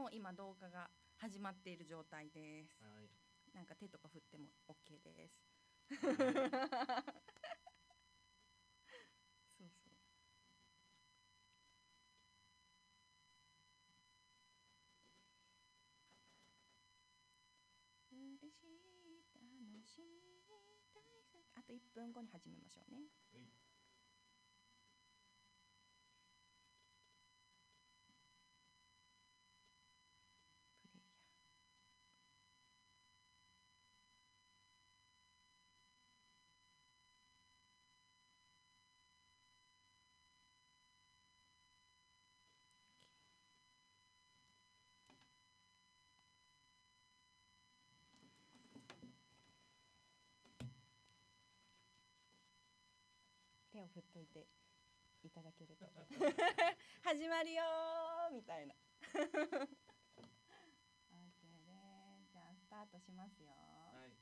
もう今動画が始まっている状態です。はい、なんか手とか振ってもオッケーです。そうそう。嬉しい楽しい大好きあと一分後に始めましょうね。はい手を振っといていただけると 始まるよみたいな OK でじゃあスタートしますよ、はい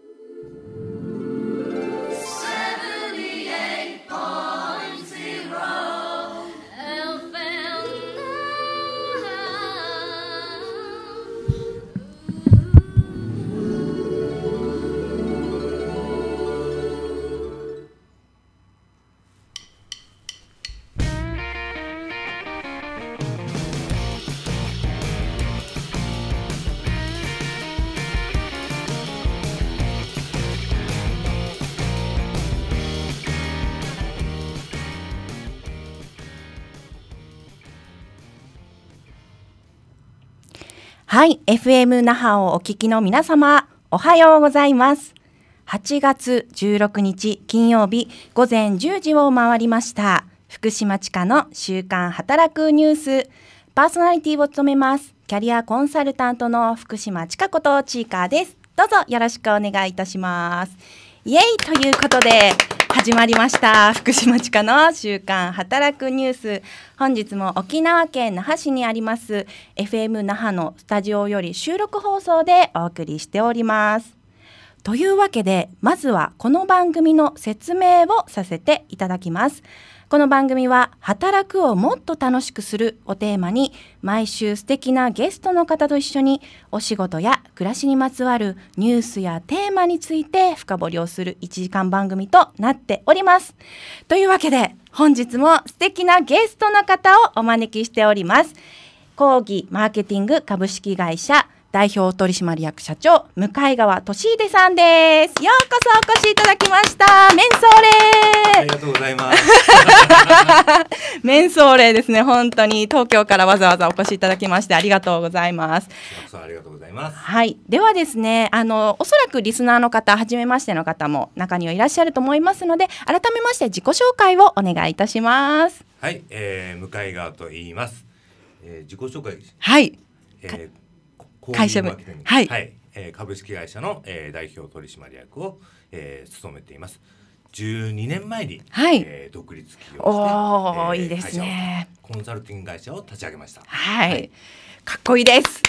う はい、FM 那覇をお聞きの皆様、おはようございます。8月16日金曜日午前10時を回りました。福島地下の週刊働くニュース。パーソナリティを務めます。キャリアコンサルタントの福島千佳子とちいかーです。どうぞよろしくお願いいたします。イエイということで、始まりました福島地下の週刊働くニュース本日も沖縄県那覇市にあります FM 那覇のスタジオより収録放送でお送りしておりますというわけでまずはこの番組の説明をさせていただきますこの番組は働くをもっと楽しくするをテーマに毎週素敵なゲストの方と一緒にお仕事や暮らしにまつわるニュースやテーマについて深掘りをする1時間番組となっております。というわけで本日も素敵なゲストの方をお招きしております。講義マーケティング株式会社代表取締役社長向川俊秀さんですようこそお越しいただきましたメンソーレありがとうございます メンソーレですね本当に東京からわざわざお越しいただきましてありがとうございますありがとうございますはいではですねあのおそらくリスナーの方初めましての方も中にはいらっしゃると思いますので改めまして自己紹介をお願いいたしますはい、えー、向川と言います、えー、自己紹介はい、えー会社名はい、はい、えー、株式会社の、えー、代表取締役を、えー、務めています。12年前に、はい、えー、独立起業して、おえー、いいですねコンサルティング会社を立ち上げました。はい、はいかっこいいです。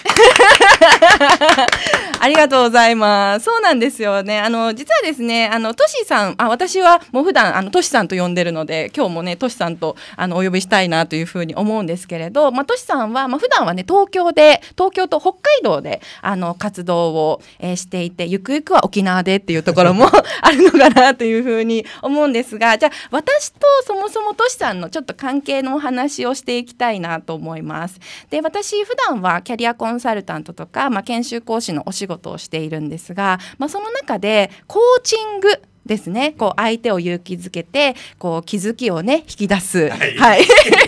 ありがとうございます。そうなんですよね。あの、実はですね、あの、トシさん、あ、私はもう普段、あの、トシさんと呼んでるので、今日もね、トシさんと、あの、お呼びしたいなというふうに思うんですけれど、まあ、トシさんは、まあ、普段はね、東京で、東京と北海道で、あの、活動を、えー、していて、ゆくゆくは沖縄でっていうところも あるのかなというふうにに思うんですがじゃあ私とそもそもとしさんのちょっと関係のお話をしていきたいなと思います。で私普段はキャリアコンサルタントとか、まあ、研修講師のお仕事をしているんですが、まあ、その中でコーチングですねこう相手を勇気づけてこう気づきをね引き出す、はい、はい、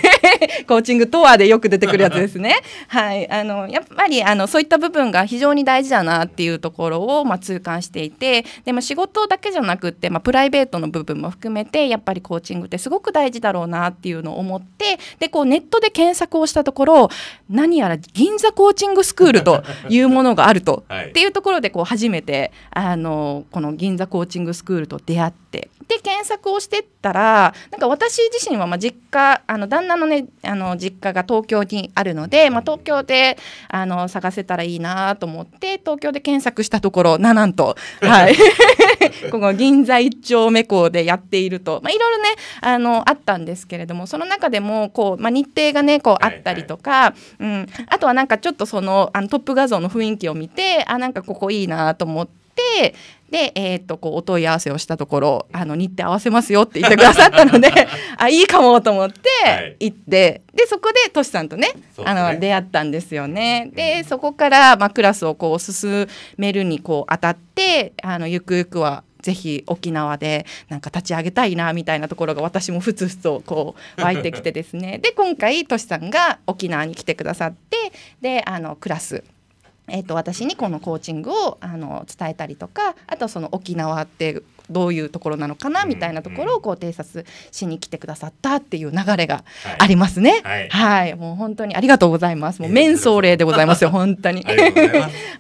コーチングとはでよく出てくるやつですね。はい、あのやっぱりあのそういった部分が非常に大事だなっていうところを、まあ、痛感していてでも仕事だけじゃなくって、まあ、プライベートの部分も含めてやっぱりコーチングってすごく大事だろうなっていうのを思ってでこうネットで検索をしたところ何やら銀座コーチングスクールと いうものがあると、はい、っていうところでこう初めてあのこの銀座コーチングスクールと出会ってで検索をしてったらなんか私自身はま実家あの旦那のねあの実家が東京にあるので、まあ、東京であの探せたらいいなと思って東京で検索したところななんと、はい、この銀座一丁目校でやっていると、まあ、いろいろねあのあったんですけれどもその中でもこう、まあ、日程がねこうあったりとか、はいはい、うん、あとはなんかちょっとそのあのトップ画像の雰囲気を見てあなんかここいいなと思って。で、えー、っとこうお問い合わせをしたところあの日程合わせますよって言ってくださったので あいいかもと思って行って、はい、でそこでトシさんとね、あの出会ったんですよね。で、そこから、まあ、クラスをこう進めるにこう当たってあのゆくゆくはぜひ沖縄でなんか立ち上げたいなみたいなところが私もふつふつとこう湧いてきてですねで今回トシさんが沖縄に来てくださってであのクラスえーと、私にこのコーチングをあの伝えたりとかあとその沖縄ってどういうところなのかなみたいなところをこう偵察しに来てくださったっていう流れがありますね。はい、はいはい、もう本当にありがとうございます。もう面相例でございますよ本当に。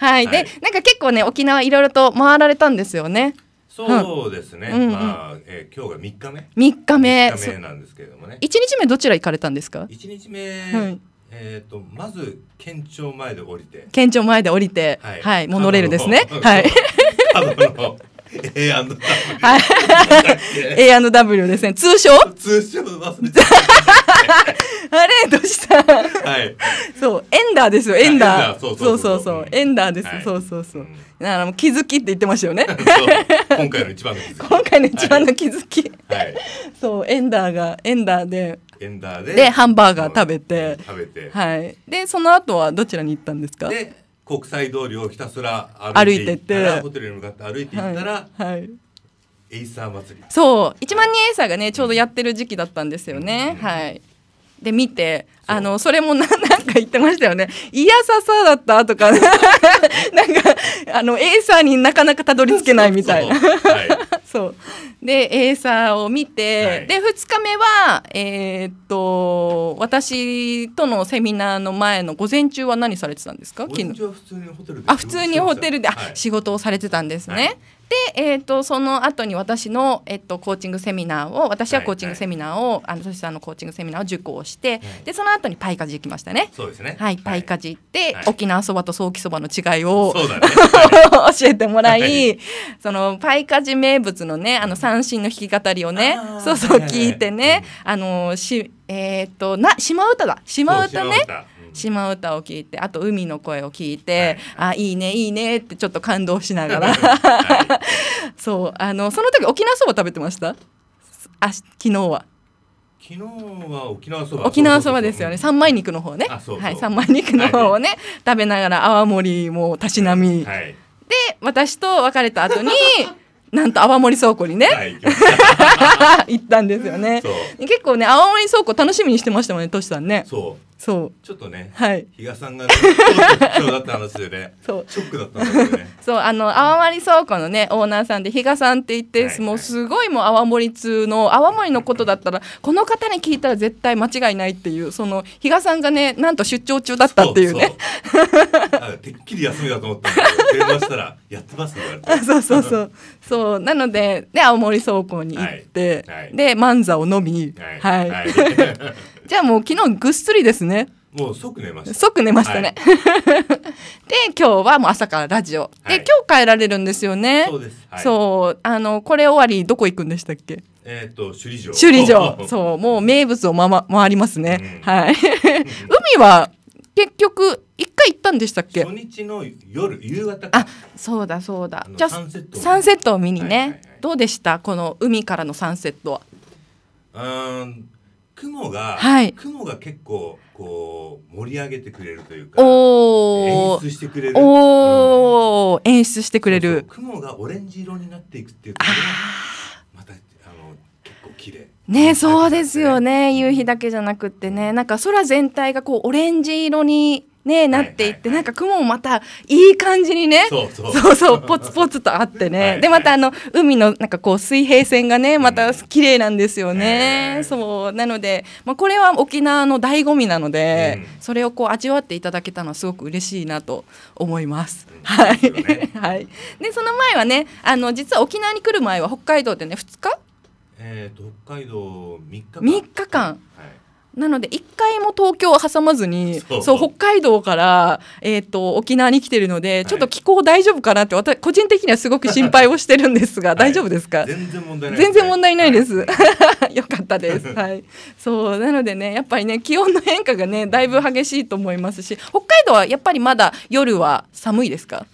はい、でなんか結構ね沖縄いろいろと回られたんですよね。そうですね、うんまあ、えー、今日が三日目三日目三日目なんですけれどもね一日目どちら行かれたんですか一日目、はいえーと、まず県庁前で降りて県庁前で降りて、はい、モノレールですねはい A&W ですね通称通称忘れて あれどうした、はい、そうエンダーですよエンダーそうそうそうエンダーです、はい、そうそうそうだからもう気づきって言ってましたよね今回の一番の気づき 今回の一番の気づき、はい、そうエンダーがエンダーでエンダーででハンバーガー食べて食べて、はい、でその後はどちらに行ったんですかで国際通りをひたすら歩いていってホテルに向かって歩いていったら、はい、エイサー祭りそう1万人エイサーがねちょうどやってる時期だったんですよね、はいで見てあのそれも なんか言ってましたよね「いやささだった」とか なんかあのエイサーになかなかたどり着けないみたいな。はい そうでエーサーを見て、はい、で2日目はえー、っと私とのセミナーの前の午前中は何されてたんですか昨日あ普通にホテルであ仕事をされてたんですね、で、えーと、その後に私の、えーと、コーチングセミナーを私はコーチングセミナーを、はいはい、あのそしてあのコーチングセミナーを受講して、はい、でその後にパイカジ行きましたね。そうですね、はい、パイカジ行って、はい、沖縄そばとソーキそばの違いを、ね、教えてもらい、そのパイカジ名物のねあの三振の弾き語りをねそうそう聞いてね、あのしえっ、ー、とな島唄だ島唄ね島唄を聞いてあと海の声を聞いて、はい、あいいねいいねってちょっと感動しながら、はい、そうあのその時沖縄そば食べてましたあ昨日は昨日は沖縄そば沖縄そばですよね三枚肉の方ねはい三枚肉の方をね、はい、食べながら泡盛もたしなみ、はい、で私と別れた後に なんと泡盛倉庫にね、はい、行 ったんですよね結構ね泡盛倉庫楽しみにしてましたもんねとしさんねそうそうちょっとね、はい、比嘉さんが、ね、そうだった話でねそうショックだったんですよね そうあの泡盛倉庫のねオーナーさんで比嘉さんって言って、はい、もうすごいもう泡盛通の泡盛のことだったらこの方に聞いたら絶対間違いないっていうその比嘉さんがねなんと出張中だったっていうねそうてっきり休みだと思った 電話したら「やってます」って言われて そうそうそうそうなのでね、青森倉庫に行って、はい、で漫座を飲みはい、はいじゃあもう昨日ぐっすりですね。もう即寝ました。即寝ましたね。はい、で、今日はもう朝からラジオ。で、はい、今日帰られるんですよね。そうです。はい、そう。あの、これ終わり、どこ行くんでしたっけえっ、と、首里城。首里城。そう。もう名物をまま、回りますね。うん、はい。海は、結局、一回行ったんでしたっけ初日の夜、夕方あ、そうだそうだ。じゃあ、サンセット。サセットを見にね、どうでしたこの海からのサンセットは。うん。雲が、はい、雲が結構こう盛り上げてくれるというか演出してくれるお、うん、演出してくれる雲がオレンジ色になっていくっていうかまたあの結構綺麗ねそうですよね夕日だけじゃなくってねなんか空全体がこうオレンジ色にねなっていって、なんか雲もまたいい感じにねそうそうポツポツとあってね、でまたあの海のなんかこう水平線がねまた綺麗なんですよね、そうなので、まあ、これは沖縄の醍醐味なので、それをこう味わっていただけたのはすごく嬉しいなと思います。はい、はい、でその前はねあの実は沖縄に来る前は北海道でね2日えー、と北海道3日間3日間、はい、なので一回も東京を挟まずにそう北海道から、えーと、沖縄に来てるのでちょっと気候大丈夫かなって私個人的にはすごく心配をしてるんですが、はい、大丈夫ですか全然問題ない全然問題ないです、はい、よかったです、はい、そうなのでねやっぱりね気温の変化がねだいぶ激しいと思いますし北海道はやっぱりまだ夜は寒いですか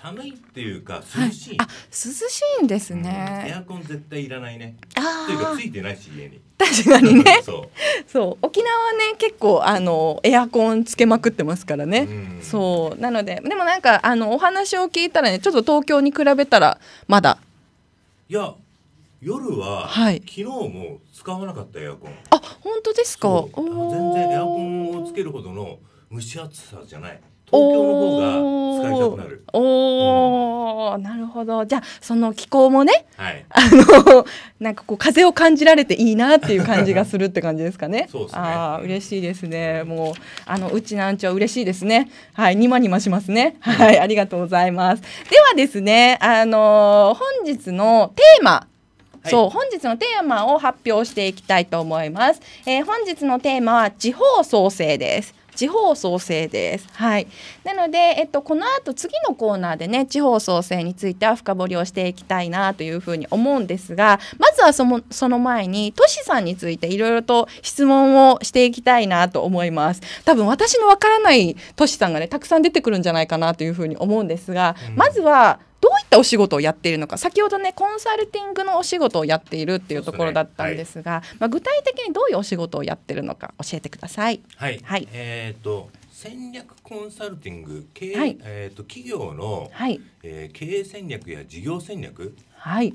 寒いっていうか涼しい、はい、あ涼しいんですね、うん、エアコン絶対いらないねあというかついてないし家に確かにね そう沖縄はね結構あのエアコンつけまくってますからね、うそうなのででもなんかあのお話を聞いたらねちょっと東京に比べたらまだいや夜は、はい、昨日も使わなかったエアコンあ本当ですか全然エアコンをつけるほどの蒸し暑さじゃない東京の方が使いたくなる。おお、うん、なるほど。じゃあその気候もね、はい、あの なんかこう風を感じられていいなっていう感じがするって感じですかね。そうですね。ああ嬉しいですね。もうあのうちなんちう嬉しいですね。はい、にまにましますね。はい、ありがとうございます。ではですね、あの本日のテーマ。そう本日のテーマを発表していきたいと思います、えー、本日のテーマは地方創生です地方創生です。はい、なので、えっと、この後次のコーナーでね地方創生については深掘りをしていきたいなというふうに思うんですがまずはそのその前にトシさんについていろいろと質問をしていきたいなと思います。多分私のわからないトシさんがねたくさん出てくるんじゃないかなというふうに思うんですが、うん、まずはどういったお仕事をやっているのか先ほどねコンサルティングのお仕事をやっているっていうところだったんですが、ねはい、まあ、具体的にどういうお仕事をやってるのか教えてください。はい、はい、えーと、戦略コンサルティング経、はい、えーと、と企業の、はいえー、経営戦略や事業戦略を、はい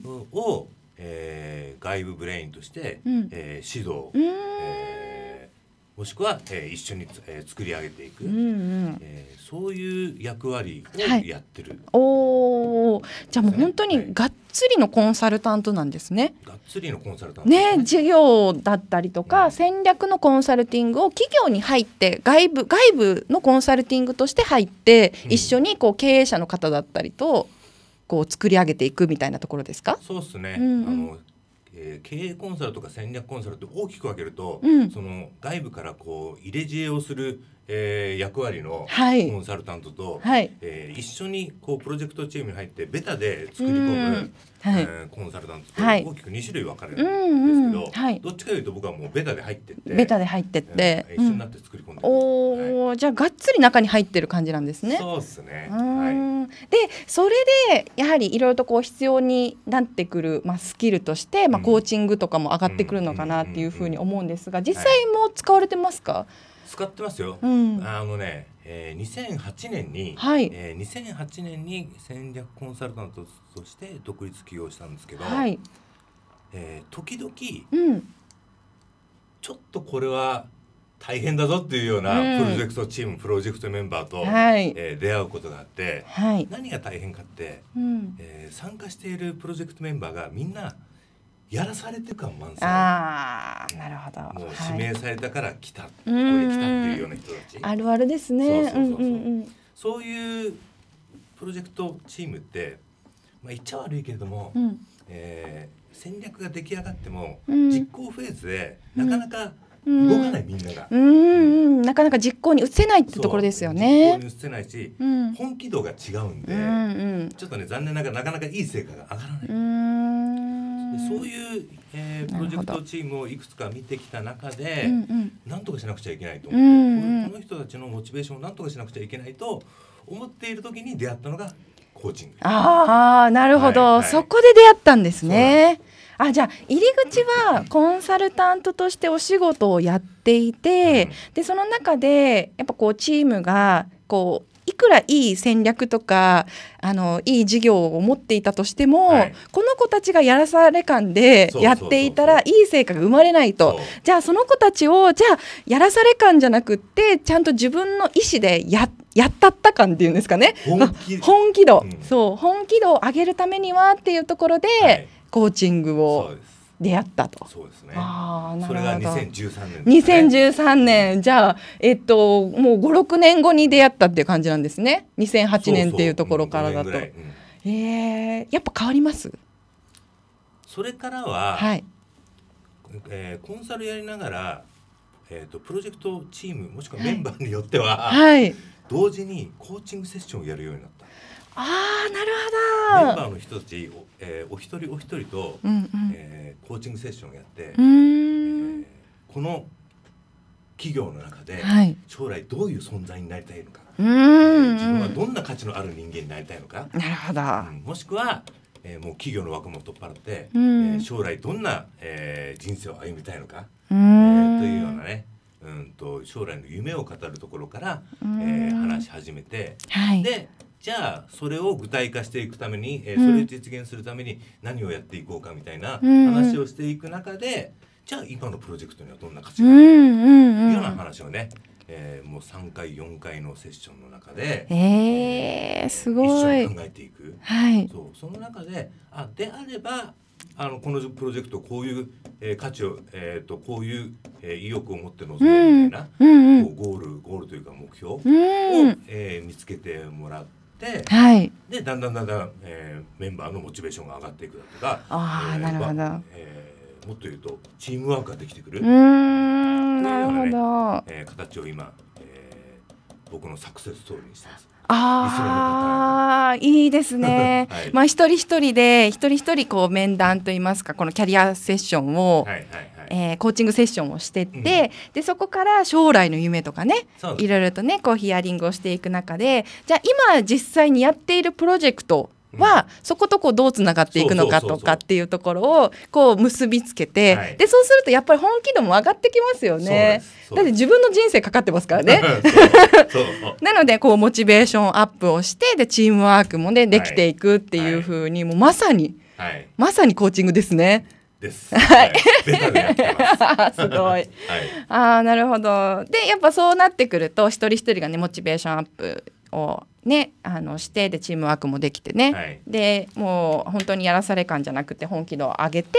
えー、外部ブレインとして、うん、えー、指導、えーもしくは、えー、一緒に、えー、作り上げていく、うんうんえー、そういう役割をやってる、はい、おおじゃあもう本当にがっつりのコンサルタントなんですね。がっつりのコンサルタントね、ね、事業だったりとか、うん、戦略のコンサルティングを企業に入って外部外部のコンサルティングとして入って、一緒にこう経営者の方だったりとこう作り上げていくみたいなところですかそうですね、うんうん、あのえー、経営コンサルとか戦略コンサルって大きく分けると、うん、その外部からこう入れ知恵をする、えー、役割のコンサルタントと、はい、えー、一緒にこうプロジェクトチームに入ってベタで作り込む、はい、えー、コンサルタントと大きく2種類分かれるんですけど、はい、どっちかというと僕はもうベタで入ってってベタで入ってって、えー、一緒になって作り込んで、うん、おお、はい、じゃあがっつり中に入ってる感じなんですね。そうですね、はい、でそれでやはりいろいろとこう必要になってくる、まあ、スキルとして、まあ、コーチングとかも上がってくるのかなっていうふうに思うんですが実際も使われてますか、使ってますよ、あのねえ2008年に、はいえー、2008年に戦略コンサルタントとして独立起業したんですけど、はいえー、時々、うん、ちょっとこれは大変だぞっていうようなプロジェクトチーム、うん、プロジェクトメンバーと、はいえー、出会うことがあって、はい、何が大変かって、うんえー、参加しているプロジェクトメンバーがみんなやらされてる感満載ああなるほどもう指名されたから来た、はい、ここへ来たっていうような人たちあるあるですねそういうプロジェクトチームって、まあ、言っちゃ悪いけれども、うん、えー、戦略が出来上がっても、うん、実行フェーズでなかなか、動かないみんなが、うん、うんなかなか実行に移せないってところですよね。実行に移せないし、うん、本気度が違うんで、うんうん、ちょっとね残念ながらなかなかいい成果が上がらない。そういう、えー、プロジェクトチームをいくつか見てきた中で、な、んとかしなくちゃいけないと思って、うこの人たちのモチベーションをなんとかしなくちゃいけないと思っている時に出会ったのがコーチング。ああなるほど、はいはい、そこで出会ったんですね。あじゃあ入り口はコンサルタントとしてお仕事をやっていて、うん、でその中でやっぱこうチームがこういくらいい戦略とかあのいい事業を持っていたとしても、はい、この子たちがやらされ感でやっていたらいい成果が生まれないとじゃあその子たちをじゃあやらされ感じゃなくってちゃんと自分の意思でやっやったった感っていうんですかね 本気度、うん、そう本気度を上げるためにはっていうところで、はい、コーチングを出会ったと。そうですね。ああ、それが2013年、ね。2013年、じゃあえっともう5、6年後に出会ったっていう感じなんですね。2008年っていうところからだと。そうそううん、ええー、やっぱ変わります。それからは、はい、えー、コンサルやりながら、えっ、ー、とプロジェクトチームもしくはメンバーによっては、はい、同時にコーチングセッションをやるようになった。ああ、なるほど。メンバーの人たちをえー、お一人お一人と、うんうん、えー、コーチングセッションをやって、えー、この企業の中で将来どういう存在になりたいのか、はいえー、自分はどんな価値のある人間になりたいのかなるほど、うん、もしくは、えー、もう企業の枠も取っ払って、えー、将来どんな、えー、人生を歩みたいのか、えー、というようなねうんと将来の夢を語るところから、えー、話し始めて、はい、でじゃあそれを具体化していくために、えー、それを実現するために何をやっていこうかみたいな話をしていく中で、じゃあ今のプロジェクトにはどんな価値があるというような話をね、えー、もう3回4回のセッションの中で、えー、すごい一緒に考えていく、はい、そうその中であであればあのこのプロジェクトこういう、えー、価値を、えーと、こういう、えー、意欲を持って臨むみたいな、うんうんうん、ゴールゴールというか目標を、うん、えー、見つけてもらって。、はい、でだんだんだんだん、えー、メンバーのモチベーションが上がっていくだとかあ、えー、なるほど、まえー、もっと言うとチームワークができてくるうんなるほど、ねえー、形を今、えー、僕のサクセスストーリーにしてます。ああいいですね、はい、まあ一人一人で一人一人こう面談といいますかこのキャリアセッションを、はいはいえー、コーチングセッションをしてって、うん、でそこから将来の夢とかねいろいろとねこうヒアリングをしていく中でじゃあ今実際にやっているプロジェクトは、そことこうどうつながっていくのかとかっていうところをこう結びつけて、でそうするとやっぱり本気度も上がってきますよねだって自分の人生かかってますからね なのでこうモチベーションアップをしてでチームワークもねできていくっていうふうに、はい、もうまさに、はい、まさにコーチングですね。です。す。ごい。はい、ああなるほど。でやっぱそうなってくると一人一人がねモチベーションアップをねあのしてでチームワークもできてね、はい、でもう本当にやらされ感じゃなくて本気度を上げて、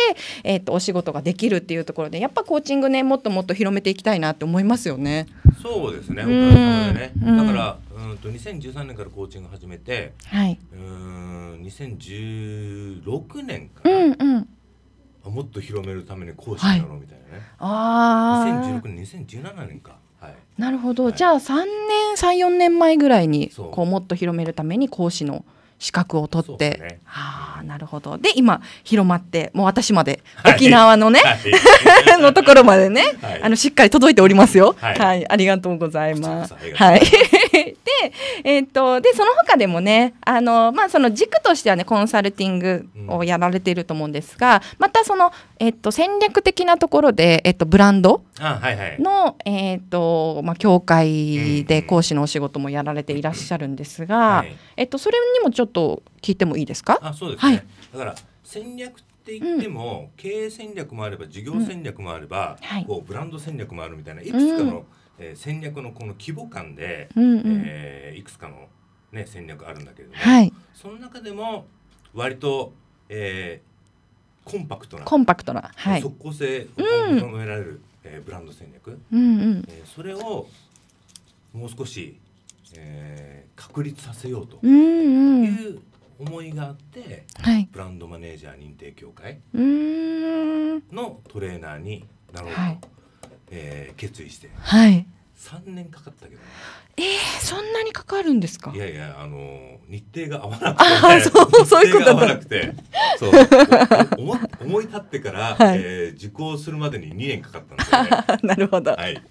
えーと、お仕事ができるっていうところでやっぱコーチングねもっともっと広めていきたいなって思いますよね。そうですね、ね、だからうんと2013年からコーチング始めて、はい、うん2016年から、うんうんもっと広めるために講師になろうみたいなね、はい、ああ2016年2017年かはい、なるほど、はい、じゃあ3年34年前ぐらいにこうもっと広めるために講師の資格を取って、ね、あなるほどで今広まってもう私まで、沖縄のね、はい、のところまでね、あのしっかり届いておりますよはい、ありがとうございますはいで、えー、っと、で、その他でもね、あの、まあ、その軸としてはね、コンサルティングをやられてると思うんですが、またその、えっと、戦略的なところで、えっと、ブランドの、はいはい、えっと、まあ、協会で講師のお仕事もやられていらっしゃるんですが、はい、えっと、それにもちょっと聞いてもいいですかあ、そうですね。はい、だから、戦略って言っても、うん、経営戦略もあれば、事業戦略もあれば、うんはい、こう、ブランド戦略もあるみたいな、いくつかの、うんえー、戦略のこの規模感で、うんうん、えー、いくつかの、ね、戦略あるんだけれども、はい、その中でも割と、えー、コンパクトなコンパクトな、はい、即効性を求められる、うん、えー、ブランド戦略、うんうん、えー、それをもう少し、えー、確立させようという思いがあって、はい、ブランドマネージャー認定協会のトレーナーになろうと。はいえー、決意して、はい、3年かかったけど、ね、えー、そんなにかかるんですかいやいやあの日程が合わなくて、ね、そう そういうこと合わなそう 思い立ってから、はい、えー、受講するまでに2年かかったんですね、なるほど、はい、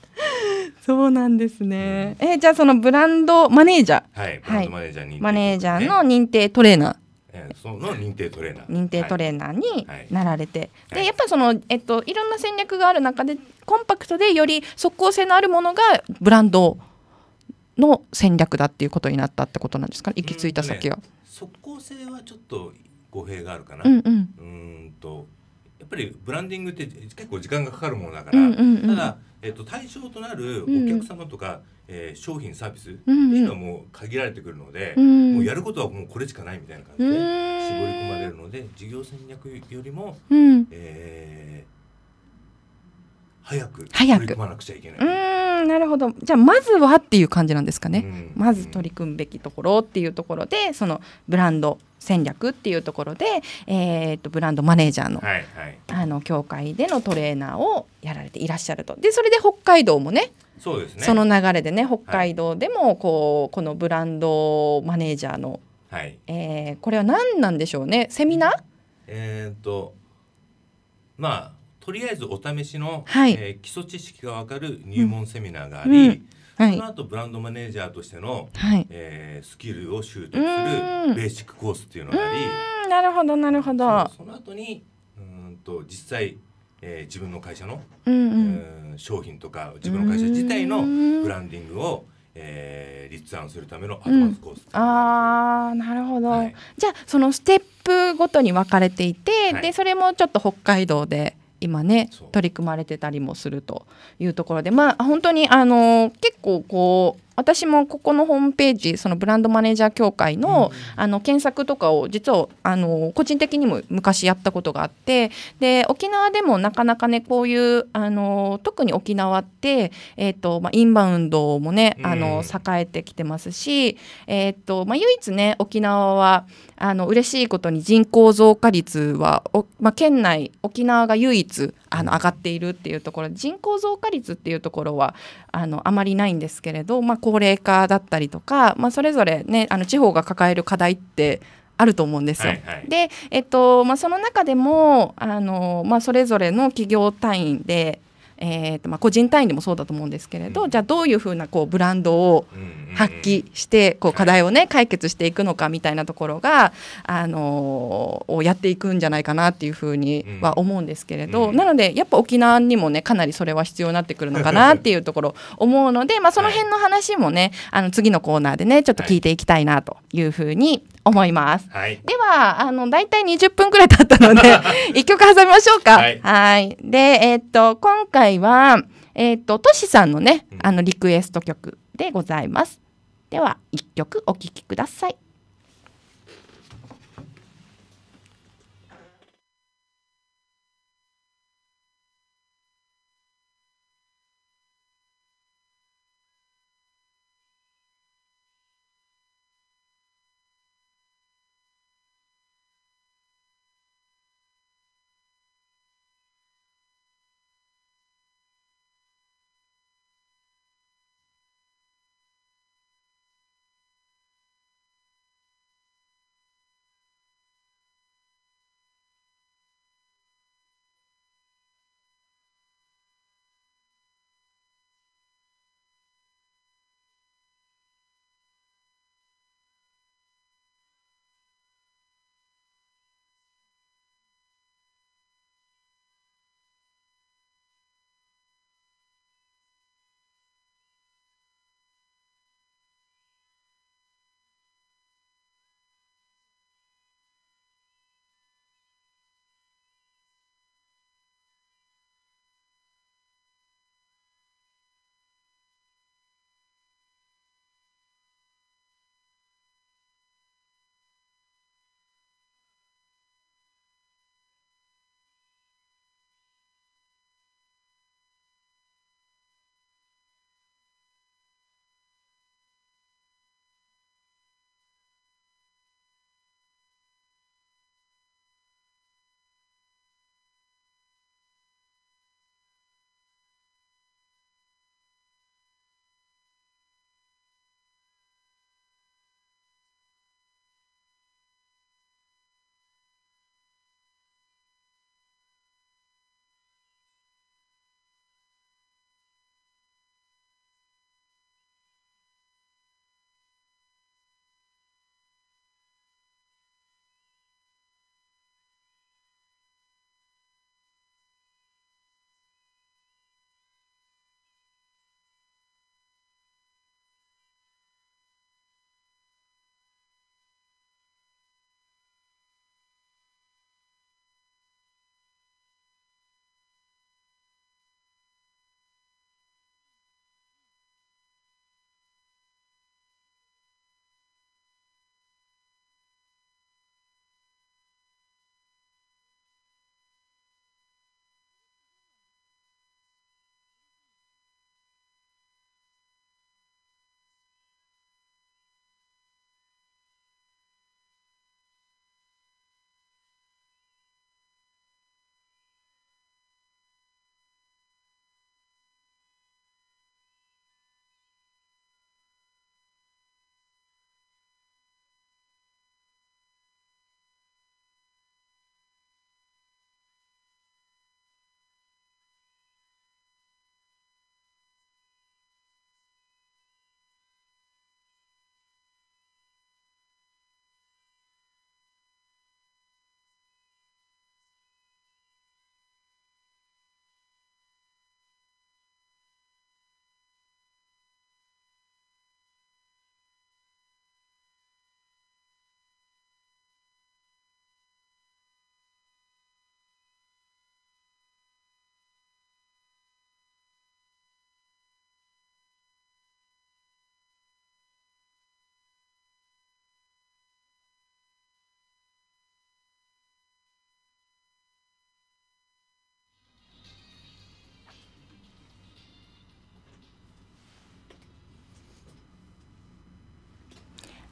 そうなんですね、うん、えー、じゃあそのブランドマネージャーはいブランドマネージャー認ねマネージャーの認定トレーナーえー、その認定トレーナー認定トレーナーになられて、はい、でやっぱりその、えっと、いろんな戦略がある中でコンパクトでより即効性のあるものがブランドの戦略だっていうことになったってことなんですか、ね、行き着いた先は。ね、即効性はちょっと語弊があるかな。うんうん、うんとやっぱりブランディングって結構時間がかかるものだから、ただ、えっと、対象となるお客様とか、うえ商品サービスっていうのはもう限られてくるので、もうやることはもうこれしかないみたいな感じで絞り込まれるので事業戦略よりも、うえ早く早くまなくちゃいけないうんなるほどじゃあまずはっていう感じなんですかね、うん、まず取り組むべきところっていうところでそのブランド戦略っていうところで、えー、とブランドマネージャーの,、はいはい、あの協会でのトレーナーをやられていらっしゃるとでそれで北海道もねそうですねその流れでね北海道でもこう、このブランドマネージャーの、はいえー、これは何なんでしょうねセミナーえっ、とまあとりあえずお試しの、はい、えー、基礎知識がわかる入門セミナーがあり、うんうんはい、その後ブランドマネージャーとしての、はい、えー、スキルを習得するベーシックコースっていうのがありなるほどなるほどその後にうんと実際、えー、自分の会社の、うんうん、商品とか自分の会社自体のブランディングをえー、立案するためのアドバンスコース、うん、ああなるほど、はい、じゃあそのステップごとに分かれていて、はい、でそれもちょっと北海道で今ね取り組まれてたりもするというところでまあ本当にあの結構こう私もここのホームページそのブランドマネージャー協会のうん、あの検索とかを実はあの個人的にも昔やったことがあってで沖縄でもなかなかねこういうあの特に沖縄って、えーとまあ、インバウンドもねあの栄えてきてますし、うん、えーとまあ、唯一ね沖縄はあの嬉しいことに人口増加率はまあ、県内沖縄が唯一あの上がっているっていうところ人口増加率っていうところはあのあまりないんですけれど、まあ、高齢化だったりとか、まあ、それぞれ、ね、あの地方が抱える課題ってあると思うんですよ。はいはい、で、えっとまあ、その中でもあの、まあ、それぞれの企業単位でえーとまあ、個人単位でもそうだと思うんですけれど、うん、じゃあどういうふうなこうブランドを発揮してこう課題を、ね、解決していくのかみたいなところが、あのー、をやっていくんじゃないかなっていうふうには思うんですけれど、うん、なのでやっぱ沖縄にも、ね、かなりそれは必要になってくるのかなっていうところ思うので、まあ、その辺の話もねあの次のコーナーでねちょっと聞いていきたいなというふうに思います。はい、では、あの、だいたい20分くらい経ったので、一曲挟みましょうか。はい、はいで、えー、っと、今回は、えー、っと、トシさんのね、あの、リクエスト曲でございます。では、一曲お聴きください。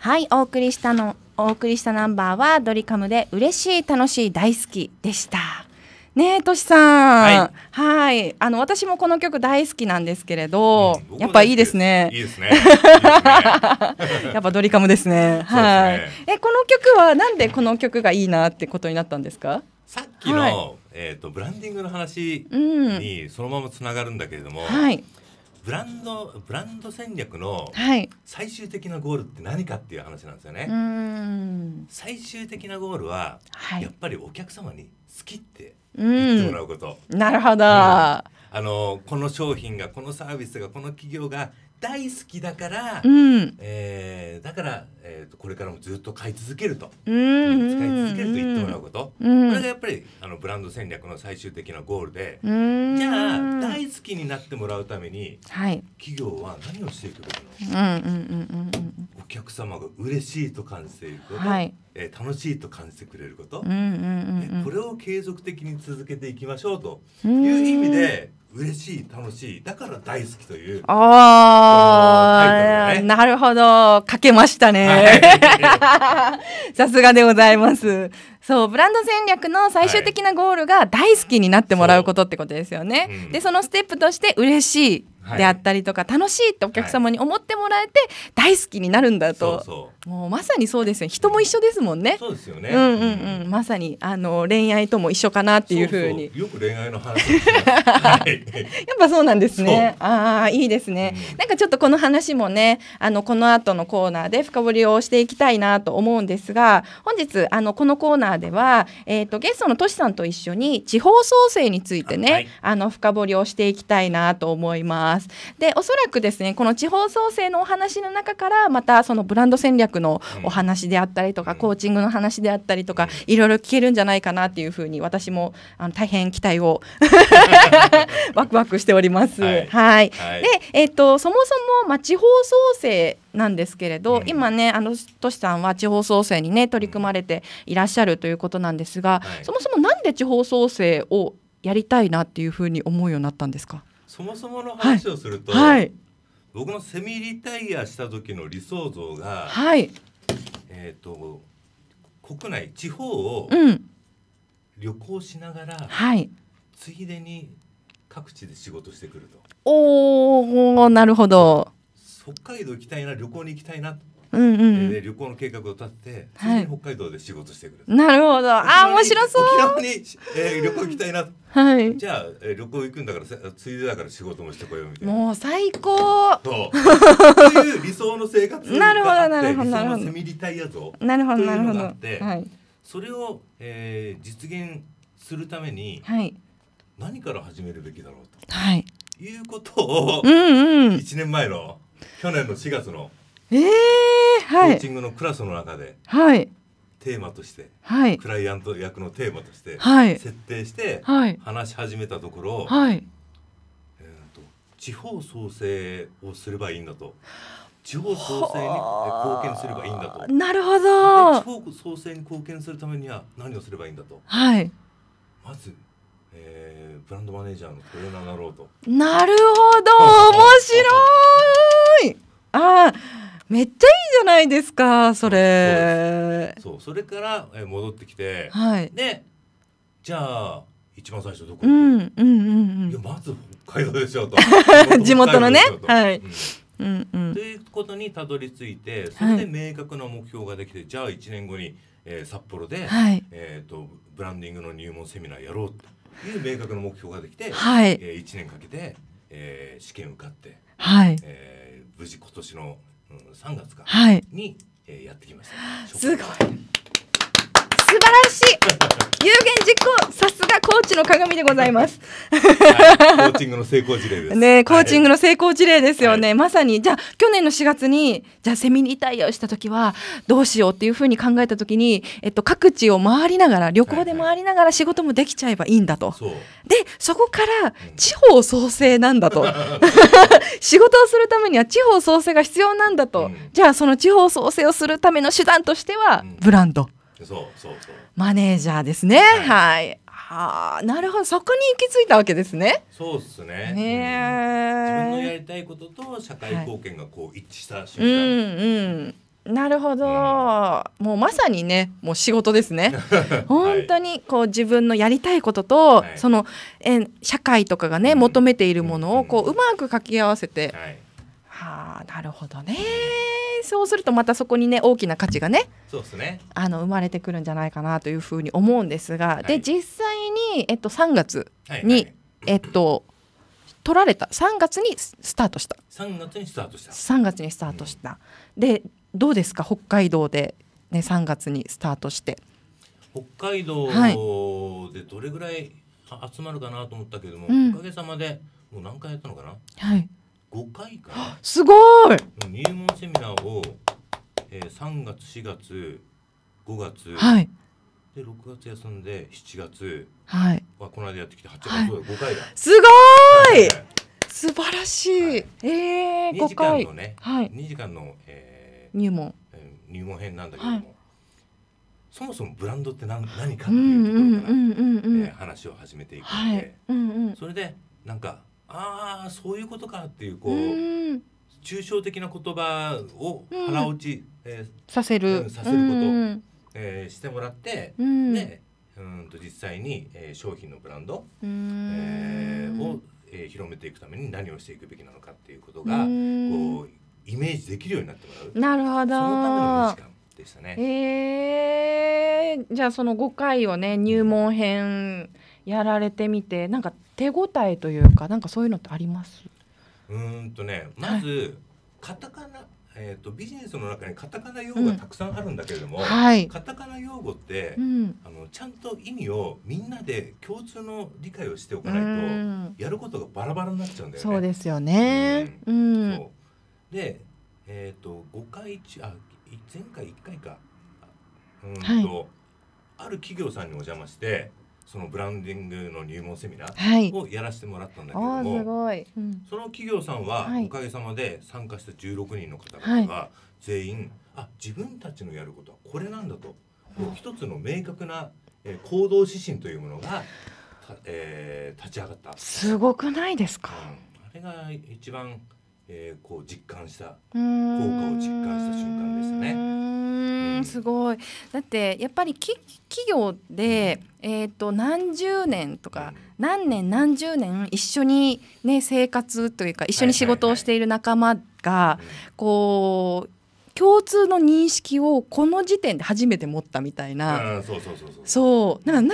はいお送りしたのお送りしたナンバーはドリカムで嬉しい楽しい大好きでしたねえとしさんはいあの私もこの曲大好きなんですけれど、うん、やっぱいいですねいいですね やっぱドリカムですねはい、ね、えこの曲はなんでこの曲がいいなってことになったんですかさっきの、はい、えっ、ー、とブランディングの話にそのままつながるんだけれども、はいブランドブランド戦略の最終的なゴールって何かっていう話なんですよね。はい、最終的なゴールは、はい、やっぱりお客様に好きって言ってもらうこと。なるほど、うん、あのこの商品がこのサービスがこの企業が大好きだから、うん、えー、だから、えー、これからもずっと買い続けると、うん、使い続けると言ってもらうこと、うん、これがやっぱりあのブランド戦略の最終的なゴールで、うん、じゃあ大好きになってもらうために、はい、企業は何をしていくべきなの、うんうんうんうん客様が嬉しいと感じていること、はい、えー、楽しいと感じてくれること、うんうん、ううんん、これを継続的に続けていきましょうという意味で嬉しい楽しいだから大好きというああ、ね、なるほど書けましたね、さすがでございますそうブランド戦略の最終的なゴールが大好きになってもらうことってことですよね、はいうん、でそのステップとして嬉しいであったりとか、楽しいってお客様に思ってもらえて大好きになるんだともうまさにそうですよ人も一緒ですもんね。そうですよね、うんうんうん、まさにあの恋愛とも一緒かなっていうふうによく恋愛の話、はい、やっぱそうなんですねああいいですね、うん、なんかちょっとこの話もねあのこの後のコーナーで深掘りをしていきたいなと思うんですが本日あのこのコーナーでは、えーと、ゲストのとしさんと一緒に地方創生についてねあ、はい、あの深掘りをしていきたいなと思います。ますでおそらくですねこの地方創生のお話の中からまたそのブランド戦略のお話であったりとか、うん、コーチングの話であったりとかいろいろ聞けるんじゃないかなっていうふうに私もあの大変期待を ワクワクしております。はい、はい、で、えーと、そもそも、ま地方創生なんですけれど、うん、今ねあのトシさんは地方創生にね取り組まれていらっしゃるということなんですが、はい、そもそも何で地方創生をやりたいなっていうふうに思うようになったんですかそもそもの話をすると、はい、僕のセミリタイヤした時の理想像が、はい、えっ、ー、と国内地方を旅行しながら、うんはい、ついでに各地で仕事してくると。おおなるほど。北海道行きたいな旅行に行きたいなうんうん、で旅行の計画を立てて、はい、北海道で仕事してくるなるほどあ面白そう沖縄に、えー、旅行行きたいなはい、じゃあ、えー、旅行行くんだからついでだから仕事もしてこようみたいなもう最高そうという理想の生活なるほどなるほどなるほどセミリタイヤ像なるほどなるほどがって、はい、それを、えー、実現するために、はい、何から始めるべきだろうと、はい、いうことを、うんうん、1年前の去年の4月のええーはい、コーチングのクラスの中で、はい、テーマとして、はい、クライアント役のテーマとして、はい、設定して、はい、話し始めたところ、はいえーと、地方創生をすればいいんだと。地方創生に貢献すればいいんだと。なるほど。地方創生に貢献するためには何をすればいいんだと。はい。まず、えー、ブランドマネージャーのトレーナーになろうと。なるほど、面白い。ああ。めっちゃいいじゃないですかそれそうそれから戻ってきて、はい、でじゃあ一番最初どこ、うんうんうんうん、いやまず北海道でしょと 地元のねはい、うん、うんうんということにたどり着いてそれで明確な目標ができて、はい、じゃあ1年後に、えー、札幌で、はい、えーと、とブランディングの入門セミナーやろうという明確な目標ができて、はいえー、1年かけて、えー、試験受かって、はいえー、無事今年の3月かに、はい、えー、やってきました。すごいらしい有言実行さすがコーチの鏡でございます、はい、コーチングの成功事例ですねコーチングの成功事例ですよね、はい、まさにじゃあ去年の4月にじゃあセミリタイアした時はどうしようっていうふうに考えた時に、えっと、各地を回りながら旅行で回りながら仕事もできちゃえばいいんだと、はいはい、でそこから地方創生なんだと 仕事をするためには地方創生が必要なんだと、うん、じゃあその地方創生をするための手段としてはブランド、うんそうそうそうマネージャーですね。はい。はあ、なるほど、そこに行き着いたわけですね。そうですね。ね、うん、自分のやりたいことと社会貢献がこう一致した瞬間。はい、うん、うん。なるほど、うん、もうまさにねもう仕事ですね 本当にこう自分のやりたいことと、はい、そのえ社会とかがね、求めているものをこううまく掛け合わせて、はいはあなるほどねそうするとまたそこにね大きな価値がねそうですねあの生まれてくるんじゃないかなというふうに思うんですが、はい、で実際に、えっと、3月に、はいはい、えっと取られた3月にスタートした3月にスタートした3月にスタートした、うん、でどうですか北海道で、ね、3月にスタートして北海道でどれぐらい集まるかなと思ったけども、はい、おかげさまでもう何回やったのかな、はい、5回かすごい入門セミナーを、えー、3月4月5月、はい、で6月休んで7月はい、はこの間やってきて8月、はい、5回だすごい、はい、素晴らしい、はい、えー、5回2時間のね、はい、2時間の、えー、入門、えー、入門編なんだけども、はいそもそもブランドって何何かっていうところから話を始めていくので、うんうんうん、それでなんかああそういうことかっていうこう、抽象的な言葉を腹落ち、えー、させる、させること、えー、してもらって、ねでうんと実際に、えー、商品のブランド、えー、を、えー、広めていくために何をしていくべきなのかっていうことがこうイメージできるようになってもらうなるほどそのための時間でしたね。えー、じゃあその5回をね入門編やられてみてなんか手応えというかなんかそういうのってありますうんとねまず、はい、カタカナえーと、ビジネスの中にカタカナ用語がたくさんあるんだけれども、うんはい、カタカナ用語って、うん、あのちゃんと意味をみんなで共通の理解をしておかないと、うん、やることがバラバラになっちゃうんだよね。そうですよね、うんで、えーと、5回あ前回1回か、うんと、はい、ある企業さんにお邪魔してそのブランディングの入門セミナーをやらせてもらったんだけども、はいその企業さんはおかげさまで参加した16人の方々が全員、はい、あ自分たちのやることはこれなんだと、一つの明確な、え行動指針というものが、えー、立ち上がった。すごくないですか、うん、あれが一番えー、こう実感した効果を実感した瞬間でしたね。すごいだってやっぱり企業で、えーと、何十年とか、何年何十年一緒に、ね、生活というか一緒に仕事をしている仲間が、こう共通の認識をこの時点で初めて持ったみたいな、うそうなん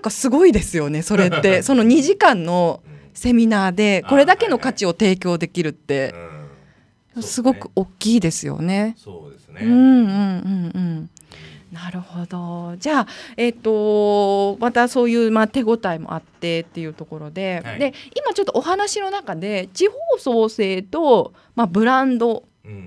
かすごいですよねそれって その2時間の、うんセミナーでこれだけの価値を提供できるって、すごく大きいですよね。そうですね。うんうんうんうん。なるほど。じゃあ、えっ、ー、と、またそういう、まあ、手応えもあってっていうところで、はい、で、今ちょっとお話の中で、地方創生と、まあ、ブランド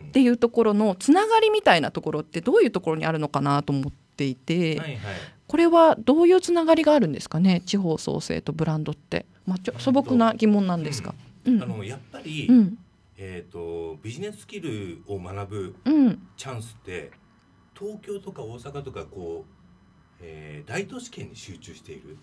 っていうところのつながりみたいなところってどういうところにあるのかなと思っていて、はいはい、これはどういうつながりがあるんですかね、地方創生とブランドって。まあ、ちょ素朴な疑問なんですが。あのやっぱり、えーと、ビジネススキルを学ぶチャンスって、東京とか大阪とかこう、えー、大都市圏に集中している、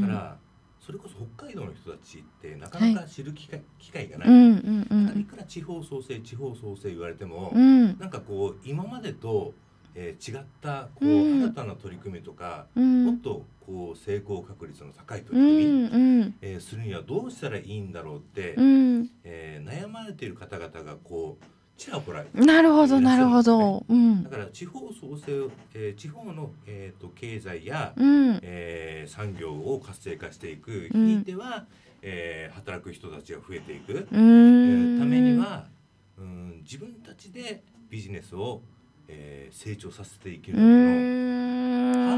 だからそれこそ北海道の人たちってなかなか知る機会はい、機会がない、だからいくら地方創生地方創生言われても、うん、なんかこう今までと、えー、違ったこう、うん、新たな取り組みとか、うん、もっとこう成功確率の高い取り組み、うんえー、するにはどうしたらいいんだろうって、うん、えー、悩まれている方々がこうちらほらなるほどなるほど、うん、だから地方創生、えー、地方の、えーと、経済や、うん、えー、産業を活性化していく、うん、ひいては、えー、働く人たちが増えていく、えー、ためにはうん自分たちでビジネスを、えー、成長させていけるの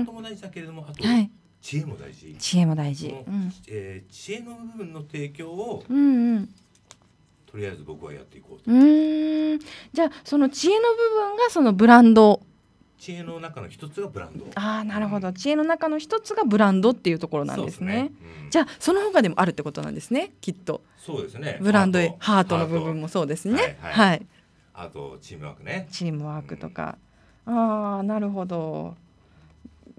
ートも大事だけれども、あと、知恵も大事。知恵も大事。えー、知恵の部分の提供を。うんうん。とりあえず僕はやっていこうと。うんじゃあその知恵の部分がそのブランド。知恵の中の一つがブランド。ああなるほど、うん、知恵の中の一つがブランドっていうところなんですね。すねうん、じゃあその他でもあるってことなんですねきっと。そうですね。ブランドハートの部分もそうですね。はい、はいはい、あとチームワークね。チームワークとか。うん、ああなるほど。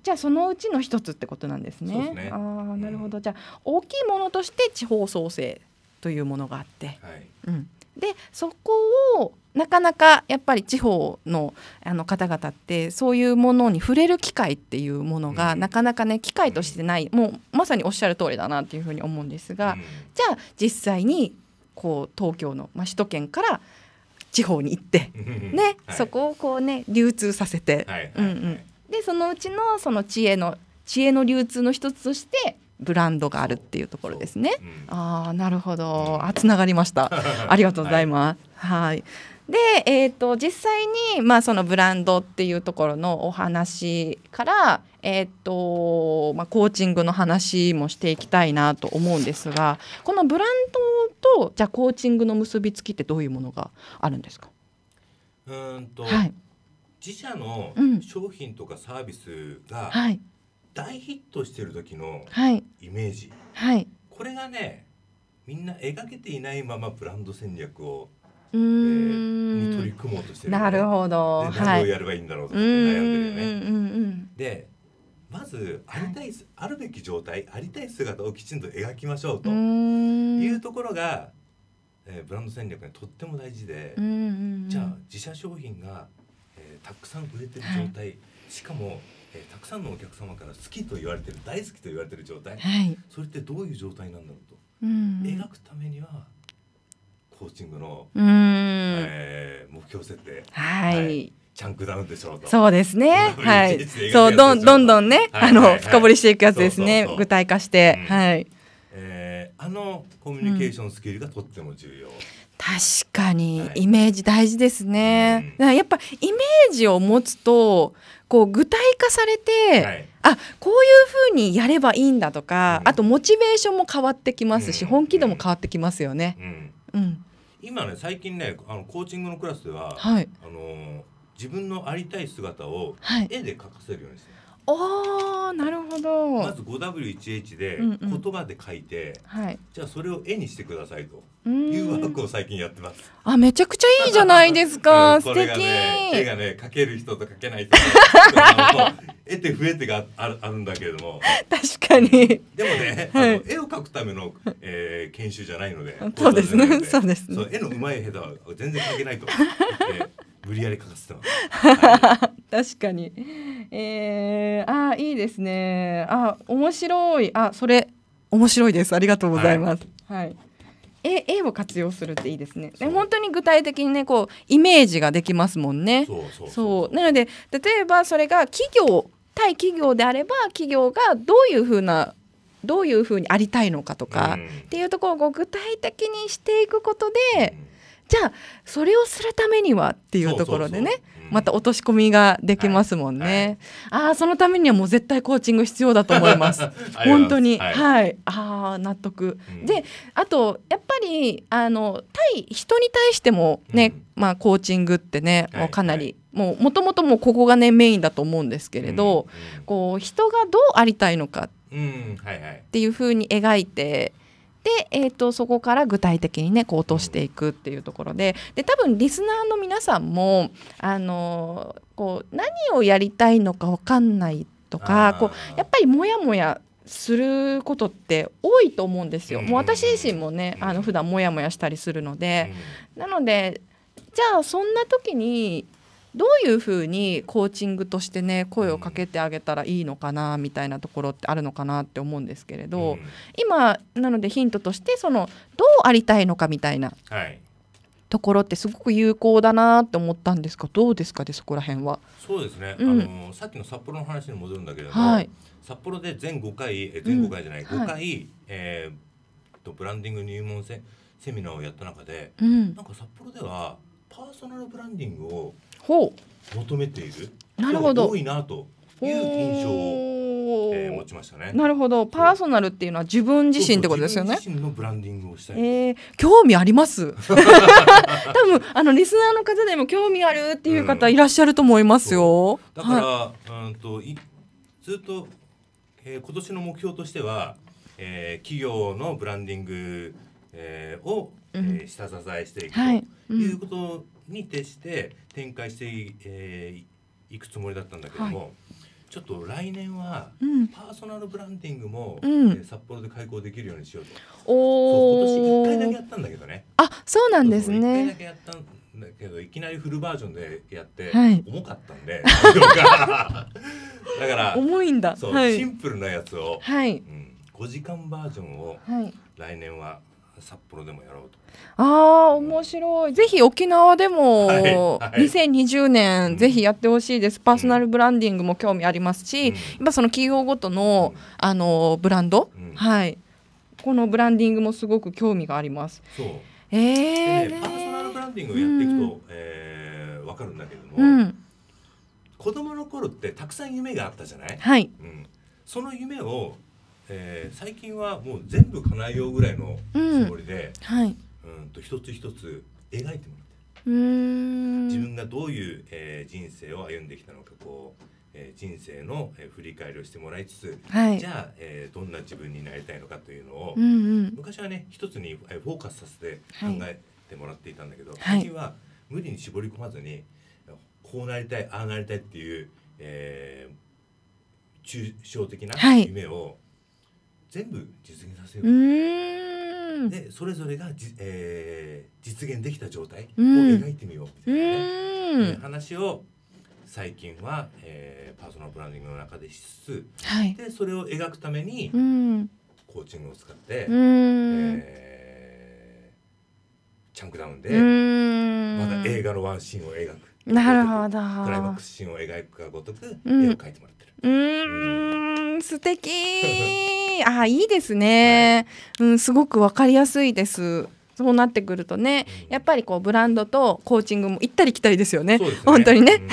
じゃあそのうちの一つってことなんですね。すねああなるほど、うん、じゃあ大きいものとして地方創生というものがあって、はい、うん、でそこをなかなかやっぱり地方のあの方々ってそういうものに触れる機会っていうものが、なかなかね機会としてない、うん、もうまさにおっしゃる通りだなっていうふうに思うんですが、じゃあ実際にこう東京の、まあ、首都圏から地方に行って、ね、はい、そこをこうね流通させて。はいはいうんうんでそのうちのその知恵の知恵の流通の一つとしてブランドがあるっていうところですね。うん、ああなるほどあつながりました。ありがとうございます。はい、はいで、えーと、実際に、まあ、そのブランドっていうところのお話から、えーとまあ、コーチングの話もしていきたいなと思うんですがこのブランドとじゃあコーチングの結びつきってどういうものがあるんですかうんと、はい、自社の商品とかサービスが大ヒットしてる時のイメージ、はい、はい、これがねみんな描けていないままブランド戦略をえー、に取り組もうとしてる、ね、なるほど何をやればいいんだろうと悩んでるよね。でまずありたい、あるべき状態ありたい姿をきちんと描きましょうというところが、えー、ブランド戦略にとっても大事で、うん、じゃあ自社商品がたくさん売れてる状態、はい、しかも、えー、たくさんのお客様から好きと言われてる大好きと言われてる状態、はい、それってどういう状態なんだろうと、うん描くためにはコーチングの、うん、えー、目標設定、はい、はいチャンクダウンでしょうと。そうですね。はい。そう、どんどんどんね、あの、深掘りしていくやつですね。具体化して、はい。えあのコミュニケーションスキルがとっても重要。確かに、イメージ大事ですね。はい、やっぱイメージを持つとこう具体化されて、はい、あこういうふうにやればいいんだとか、うん、あとモチベーションも変わってきますし、うん、本気度も変わってきますよね。うん、うん、今ね最近ねあのコーチングのクラスでは、はい、あの自分のありたい姿を絵で描かせるようにして、ねあなるほどまず 5W1H で言葉で書いて、うんうん、はい、じゃあそれを絵にしてくださいというワークを最近やってますあめちゃくちゃいいじゃないですか、う ん、素敵、ね、絵がね描ける人と描けない人と得て増えてがあるあるんだけれども 確かにでもね、はい、絵を描くための、えー、研修じゃないのでそうですねそうですね絵の上手い下手は全然描けないと、えー無理やり書かせてます、はい、確かにえー、あいいですねあ面白いあそれ面白いですありがとうございます、はい、え、はいを活用するっていいですね。で本当に具体的にねこうイメージができますもんね。そうなので例えばそれが企業対企業であれば企業がどういうふうなどういうふうにありたいのかとか、うん、っていうところを具体的にしていくことで。うんじゃあそれをするためにはっていうところでねまた落とし込みができますもんね、はいはい、ああそのためにはもう絶対コーチング必要だと思います 本当にはい、はい、ああ納得、うん、であとやっぱりあの対人に対してもね、うん、まあコーチングってね、もうかなり、もうもともともここがねメインだと思うんですけれど、うん、こう人がどうありたいのかっていうふうに描いてで、えーと、そこから具体的にねこう落としていくっていうところでで多分リスナーの皆さんもあのこう何をやりたいのか分かんないとかこうやっぱりモヤモヤすることって多いと思うんですよ。もう私自身もねあの普段モヤモヤしたりするので、なのでじゃあそんな時にどういうふうにコーチングとしてね声をかけてあげたらいいのかなみたいなところってあるのかなって思うんですけれど、うん、今なのでヒントとしてそのどうありたいのかみたいな、はい、ところってすごく有効だなって思ったんですがどうですかで、ね、そこら辺は。そうですね、うん、あのさっきの札幌の話に戻るんだけれども、はい、札幌で全5回全5回じゃない、うん、5回、えー、とブランディング入門セセミナーをやった中で、うん、なんか札幌ではパーソナルブランディングをほう求めているなるほど多いなという印象を、えー、持ちましたねなるほどパーソナルっていうのは自分自身ってことですよね自分のブランディングをしたい、えー、興味あります 多分あのリスナーの方でも興味あるっていう方いらっしゃると思いますよ、うん、だから、はい、うんといずっと、えー、今年の目標としては、えー、企業のブランディング、えー、を、えー、下支えしていくということ、うんはいうんに徹して展開してい,、えー、いくつもりだったんだけども、はい、ちょっと来年はパーソナルブランディングも、うんえー、札幌で開講できるようにしようと、おそう今年1回だけやったんだけどねあそうなんですね1回だけやったんだけどいきなりフルバージョンでやって、はい、重かったんで だから重いんだそう、はい、シンプルなやつを、はいうん、5時間バージョンを来年は、はい札幌でもやろうとああ面白いぜひ沖縄でも、はいはい、2020年、ぜひやってほしいです、うん、パーソナルブランディングも興味ありますし、うん、今その企業ごとの,、あのブランド、うん、はいこのブランディングもすごく興味がありますそうえー、ね、パーソナルブランディングをやっていくと、うん、えー、分かるんだけども、うん、子供の頃ってたくさん夢があったじゃない、はいうん、その夢をえー、最近はもう全部叶えようぐらいのつもりで、うん、はい、うんと一つ一つ描いてもらってうん自分がどういう、えー、人生を歩んできたのかこう、えー、人生の、えー、振り返りをしてもらいつつ、はい、じゃあ、えー、どんな自分になりたいのかというのを、うんうん、昔はね一つに、えフォーカスさせて考えてもらっていたんだけど、はい、最近は無理に絞り込まずにこうなりたいああなりたいっていう、えー、抽象的な夢を、はい全部実現させようでそれぞれがじ、えー、実現できた状態を描いてみようみたいな、ね、話を最近は、えー、パーソナルブランディングの中でしつつ、はい、でそれを描くためにコーチングを使って、えー、チャンクダウンでまた映画のワンシーンを描く。なるほどクライマックスシーンを描くかごとく絵を描いてもらってるうんん素敵 あいいですね、はい、うんすごくわかりやすいですそうなってくるとね、やっぱりこうブランドとコーチングも行ったり来たりですよね、ね本当にね。うん、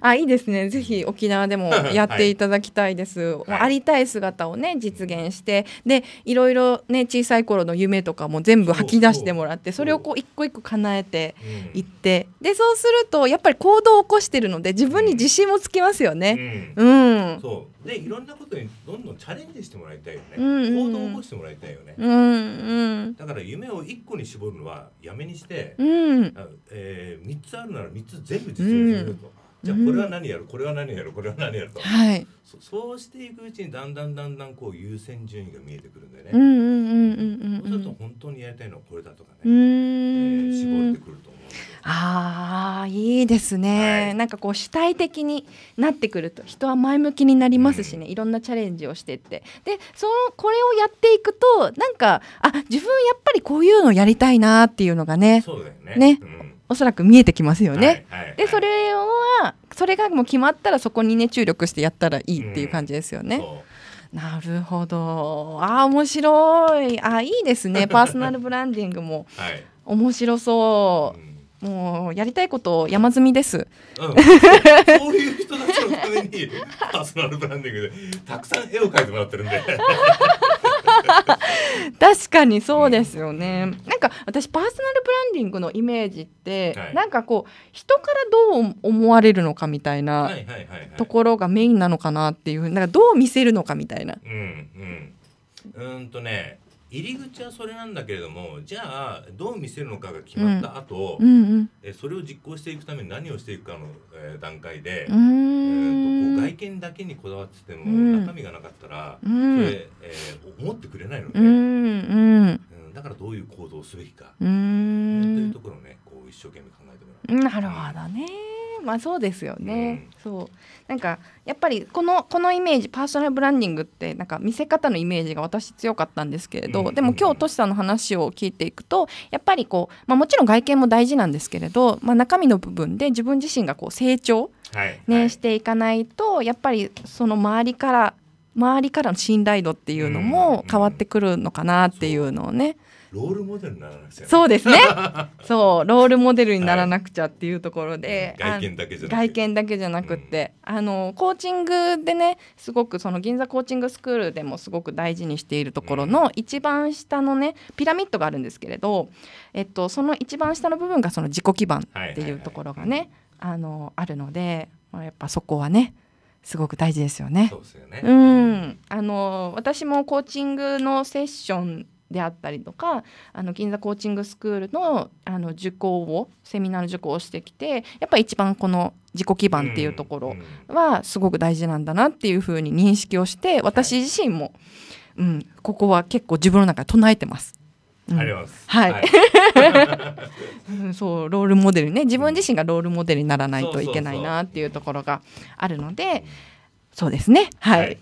あいいですねぜひ沖縄でもやっていただきたいです、はい、ありたい姿をね実現してでいろいろね小さい頃の夢とかも全部吐き出してもらってそれをこう一個一個叶えていって、うん、でそうするとやっぱり行動を起こしてるので自分に自信もつきますよね。うん、うん、そうでいろんなことにどんどんチャレンジしてもらいたいよね、うんうん、行動を起こしてもらいたいよね、うんうん、だから夢を一個に絞るのはやめにして、うんえー、つあるなら三つ全部実現すると。うんじゃあこれは何やるこれは何やるこれは何やると、はい、そうしていくうちにだんだんだんだんこう優先順位が見えてくるんだよね。そうすると本当にやりたいのはこれだとかね、えー、絞ってくると思う。あいいですね、はい、なんかこう主体的になってくると人は前向きになりますしね、うん、いろんなチャレンジをしてってでそのこれをやっていくとなんかあ自分やっぱりこういうのやりたいなっていうのがねそうだよねね、うんおそらく見えてきますよね。でそれはそれがもう決まったらそこにね注力してやったらいいっていう感じですよね。うん、なるほど。ああ面白い。あいいですね。パーソナルブランディングも、はい、面白そう。うんもうやりたいこと山積みです。うん、そういう人たちのために パーソナルブランディングでたくさん絵を描いてもらってるんで 確かにそうですよね、うん、なんか私パーソナルブランディングのイメージって、はい、なんかこう人からどう思われるのかみたいなところがメインなのかなっていうなんかどう見せるのかみたいな。うん、うん、うんとね入り口はそれなんだけれどもじゃあどう見せるのかが決まった後、うんうんうん、えそれを実行していくために何をしていくかの、えー、段階で、えー、とこう外見だけにこだわってても、中身がなかったら、それ、えー、思ってくれないので、うんだからどういう行動をすべきか、というところをねこう一生懸命考えなるほどね。まあそうですよね、うん、そうなんかやっぱりこのこのイメージパーソナルブランディングってなんか見せ方のイメージが私強かったんですけれど、うん、でも今日トシさんの話を聞いていくとやっぱりこう、まあ、もちろん外見も大事なんですけれど、まあ、中身の部分で自分自身がこう成長、ね、はい、していかないとやっぱりその周りから周りからの信頼度っていうのも変わってくるのかなっていうのをね、うんロールモデルにならなくちゃ、ね、そうですね そうロールモデルにならなくちゃっていうところで、はい、外見だけじゃなく外見だけじゃなくって、うん、あのコーチングでねすごくその銀座コーチングスクールでもすごく大事にしているところの一番下のねピラミッドがあるんですけれど、えっと、その一番下の部分がその自己基盤っていうところがね、あのあるので、まあ、やっぱそこはねすごく大事ですよね。そうですよね。うん、あの私もコーチングのセッションであったりとかあの銀座コーチングスクールのあの受講をセミナーの受講をしてきてやっぱり一番この自己基盤っていうところはすごく大事なんだなっていうふうに認識をして私自身も、うん、ここは結構自分の中で唱えてます。はい。うん、そうロールモデルね自分自身がロールモデルにならないといけないなっていうところがあるので、そうですね。はい。はい、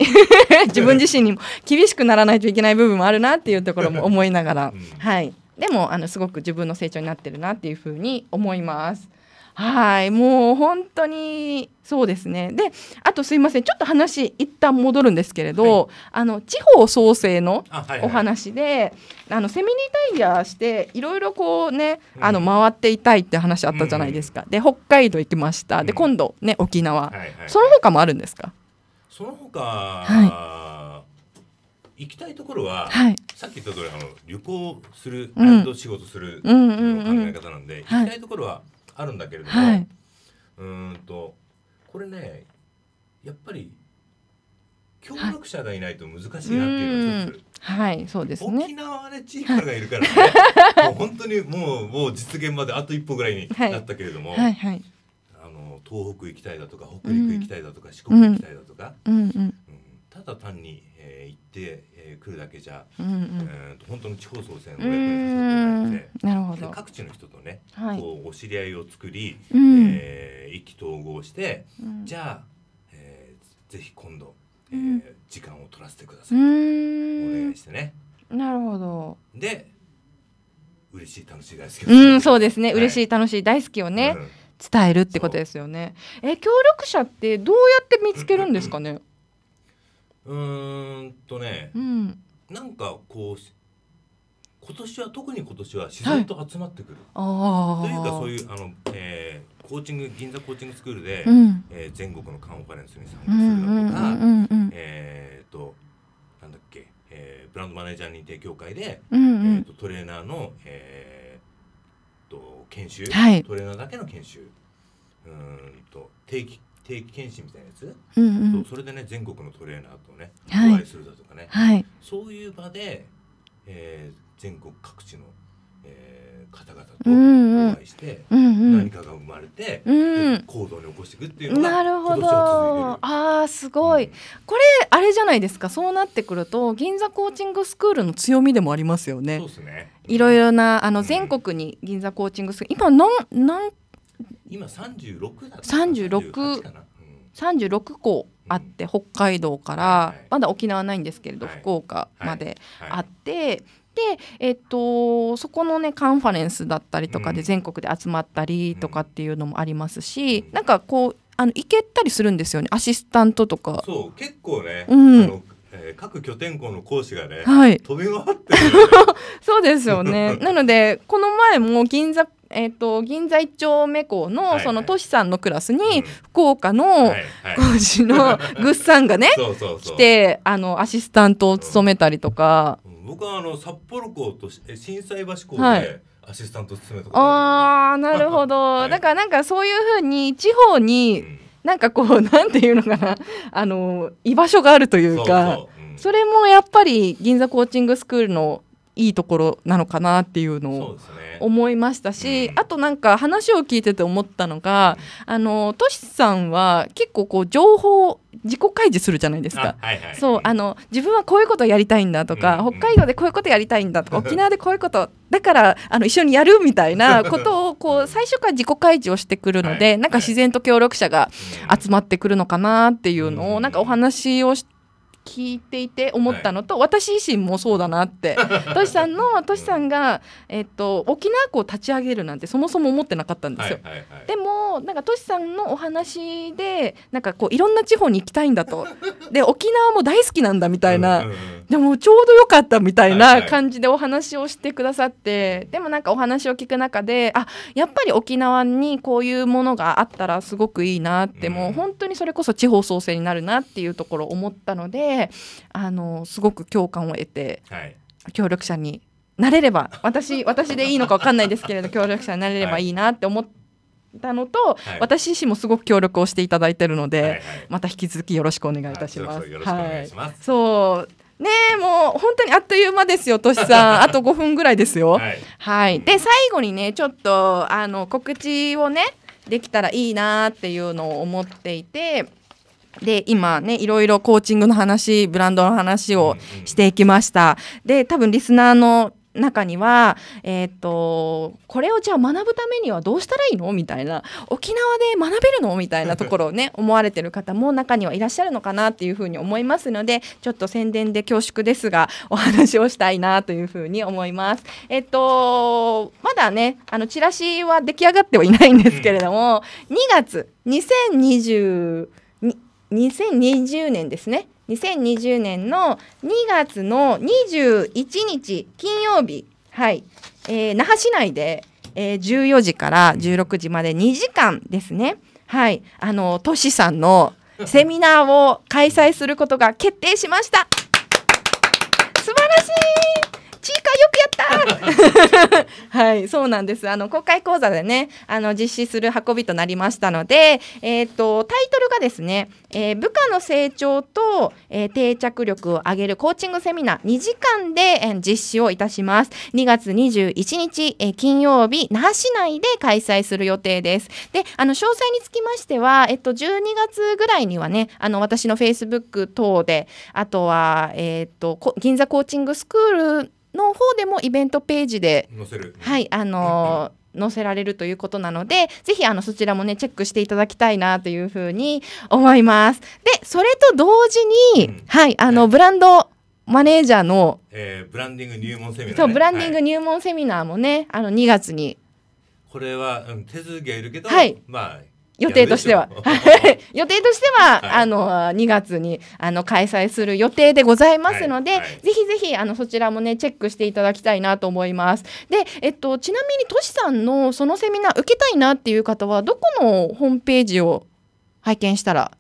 自分自身にも厳しくならないといけない部分もあるなっていうところも思いながら、うん、はい。でもあのすごく自分の成長になってるなっていうふうに思います。はい、もう本当にそうですね。で、あとすいません、ちょっと話一旦戻るんですけれど、はい、あの地方創生のお話で、あはいはい、あのセミリタイヤしていろいろこうね、うん、あの回っていたいって話あったじゃないですか。うん、で、北海道行きました。で、今度ね沖縄、その他もあるんですか？その他、はい、行きたいところは、はい、さっき言った通りあの旅行する、うん、仕事するう考え方なんで、行きたいところはあるんだけれども、はい、うんとこれねやっぱり協力者がいないと難しいなっていうのが一つ、はい、そうですね。沖縄はね、チーカーがいるからね、もう本当にもう、もう実現まであと一歩ぐらいになったけれども、はいはいはい、東北行きたいだとか北陸行きたいだとか、四国行きたいだとか、ただ単に、えー、行って、えー、来るだけじゃ、うんうん、本当の地方創生の役に立っないので各地の人とね、はい、こうお知り合いを作り、うん、えー、意気投合して、うん、じゃあ、えー、ぜひ今度、えー、時間を取らせてくださいお願いしてね。なるほどで嬉しい楽しい大好きうんそうですね、はい、嬉しい楽しい大好きをね、うん伝えるってことですよね。え協力者ってどうやって見つけるんですかね。うんとね、うん、なんかこう今年は特に今年は自然と集まってくる、はい、というかそういうあの、えー、コーチング銀座コーチングスクールで、うん、えー、全国のカンファレンスに参加するだとか、えっ、となんだっけ、えー、ブランドマネージャー認定協会で、うんうん、えーと、とトレーナーの、えーと研修、はい、トレーナーだけの研修うんと定期定期検診みたいなやつ、うんうん、それでね全国のトレーナーとねお会いするだとかね、はい、そういう場で、えー、全国各地の、えー、方々とお会いして、うんうん、何かが生まれて、うんうん、行動に起こしていくっていうのがなるほどああすごい、うん、これあれじゃないですかそうなってくると銀座コーチングスクールの強みでもありますよね。そうですねいろいろなあの全国に銀座コーチングス今なん、なん今三十六。三十六。三十六校あって、北海道から、まだ沖縄ないんですけれど、福岡まであって。で、えっと、そこのねカンファレンスだったりとかで全国で集まったりとかっていうのもありますし、うん、なんかこうあの行けたりするんですよねアシスタントとかそう結構ね、うん、えー、各拠点校の講師がね、はい、飛び回って、ね、そうですよね なのでこの前も銀座えーと、銀座一丁目校のそのトシさんのクラスに福岡の講師の ぐっさんがねそそそうう来てあのアシスタントを務めたりとか、うん、僕はあの札幌校と心斎橋校で、アシスタントを務めたああなるほど、だからなんかそういうふうに地方になんかこうなんていうのかなあの居場所があるというかそれもやっぱり銀座コーチングスクールのいいところなのかなっていうのを思いましたし、ねうん、あとなんか話を聞いてて思ったのが、あのトシさんは結構こう情報自己開示するじゃないですか、そうあの自分はこういうことやりたいんだとか、うん、北海道でこういうことやりたいんだとか沖縄でこういうことだからあの一緒にやるみたいな ことをこう最初から自己開示をしてくるので、はい、なんか自然と協力者が集まってくるのかなっていうのを、なんかお話をして。聞いていて思ったのと、はい、私自身もそうだなって トシさんのトシさんが、えっと、沖縄港を立ち上げるなんてそもそも思ってなかったんですよ。はいはいはい、でもなんかトシさんのお話でなんかこういろんな地方に行きたいんだと で沖縄も大好きなんだみたいな、でもちょうどよかったみたいな感じでお話をしてくださって、はいはい、でもなんかお話を聞く中であやっぱり沖縄にこういうものがあったらすごくいいなって、うん、もう本当にそれこそ地方創生になるなっていうところを思ったので。であのすごく共感を得て、はい、協力者になれれば私私でいいのか分かんないですけれど協力者になれればいいなって思ったのと、はい、私自身もすごく協力をしていただいてるので、はいはい、また引き続きよろしくお願いいたします。はい、そうねもう本当にあっという間ですよ、としさん。あと5分ぐらいですよ。はい、はい。で、最後にね、ちょっと、あの、告知をね、できたらいいなっていうのを思っていて、で今ねいろいろコーチングの話ブランドの話をしていきました。で多分リスナーの中には、えー、っとこれをじゃあ学ぶためにはどうしたらいいのみたいな沖縄で学べるのみたいなところをね思われてる方も中にはいらっしゃるのかなっていうふうに思いますのでちょっと宣伝で恐縮ですがお話をしたいなというふうに思います。えー、っとまだねあのチラシは出来上がってはいないんですけれども、2月2020 2020年ですね2020年の2月の21日金曜日、はいえー、那覇市内で、えー、14時から16時まで2時間ですね、はい、あのトシさんのセミナーを開催することが決定しました素晴らしいーカよくやった はいそうなんですあの公開講座でねあの実施する運びとなりましたので、えーと、タイトルがですね、えー、部下の成長と、えー、定着力を上げるコーチングセミナー2時間で、えー、実施をいたします2月21日、えー、金曜日那覇市内で開催する予定ですであの詳細につきましては、えっ、ー、と、12月ぐらいにはねあの私の Facebook 等であとは、えっ、ー、と、銀座コーチングスクールの方でもイベントページではいあの載せられるということなのでぜひあのそちらもねチェックしていただきたいなというふうに思います。でそれと同時に、うん、はいあの、はい、ブランドマネージャーの、えー、ブランディング入門セミナー、ね、そうブランディング入門セミナーもね、はい、あの2月にこれは、うん、手続きはいるけど、はい、まあ予定としては。予定としては、はい、あの、2月に、あの、開催する予定でございますので、はいはい、ぜひぜひ、あの、そちらもね、チェックしていただきたいなと思います。で、えっと、ちなみに、としさんのそのセミナー受けたいなっていう方は、どこのホームページを拝見したら、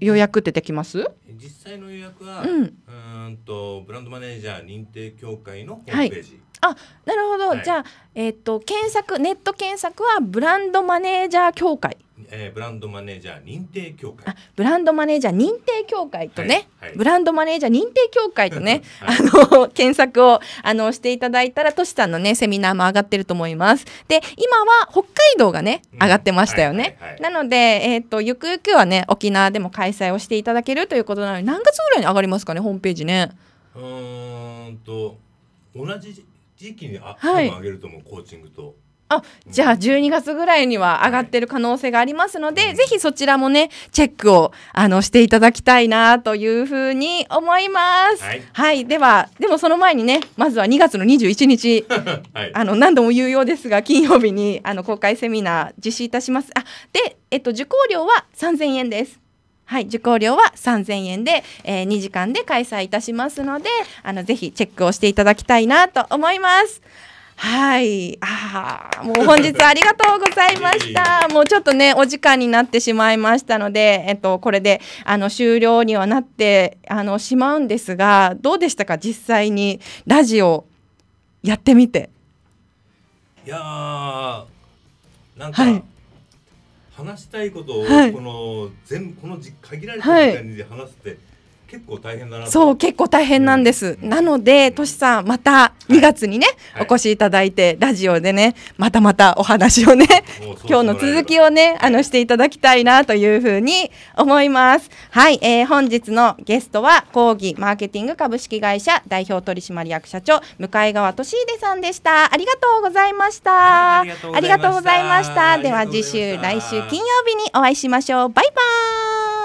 予約ってできます、実際の予約は、うん、うんとブランドマネージャー認定協会のホームページ、はい、あなるほど、はい、じゃあ、えー、っと検索ネット検索はブランドマネージャー協会えー、ブランドマネージャー認定協会ブランドマネージャー認定協会とね、はいはい、ブランドマネージャー認定協会とね、はい、あの検索をあのしていただいたらとしさんのねセミナーも上がってると思いますで今は北海道がね上がってましたよね、なので、えーと、とゆくゆくはね沖縄でも開催をしていただけるということな何月ぐらいに上がりますかねホームページねうんと同じ時期にあ、はい、上げると思うコーチングと。あ、じゃあ12月ぐらいには上がってる可能性がありますので、はい、ぜひそちらもね、チェックを、あの、していただきたいなというふうに思います。はい、はい。では、でもその前にね、まずは2月の21日、はい、あの、何度も言うようですが、金曜日に、あの、公開セミナー実施いたします。あ、で、えっと、受講料は3000円です。はい、受講料は3000円で、えー、2時間で開催いたしますので、あの、ぜひチェックをしていただきたいなと思います。はい。ああ、もう本日ありがとうございました。もうちょっとね、お時間になってしまいましたので、えっと、これで、あの、終了にはなって、あの、しまうんですが、どうでしたか実際にラジオやってみて。いやー、なんか、はい話したいことをこの、全部この限られた時間で話すって、結構大変だなそう結構大変なんです、うん、なのでとしさんまた2月にね、はい、お越しいただいてラジオでねまたまたお話をね 今日の続きをねあのしていただきたいなというふうに思いますはい、えー、本日のゲストは講義マーケティング株式会社代表取締役社長向川俊秀さんでしたありがとうございました、ありがとうございましたでは次週来週金曜日にお会いしましょうバイバーイ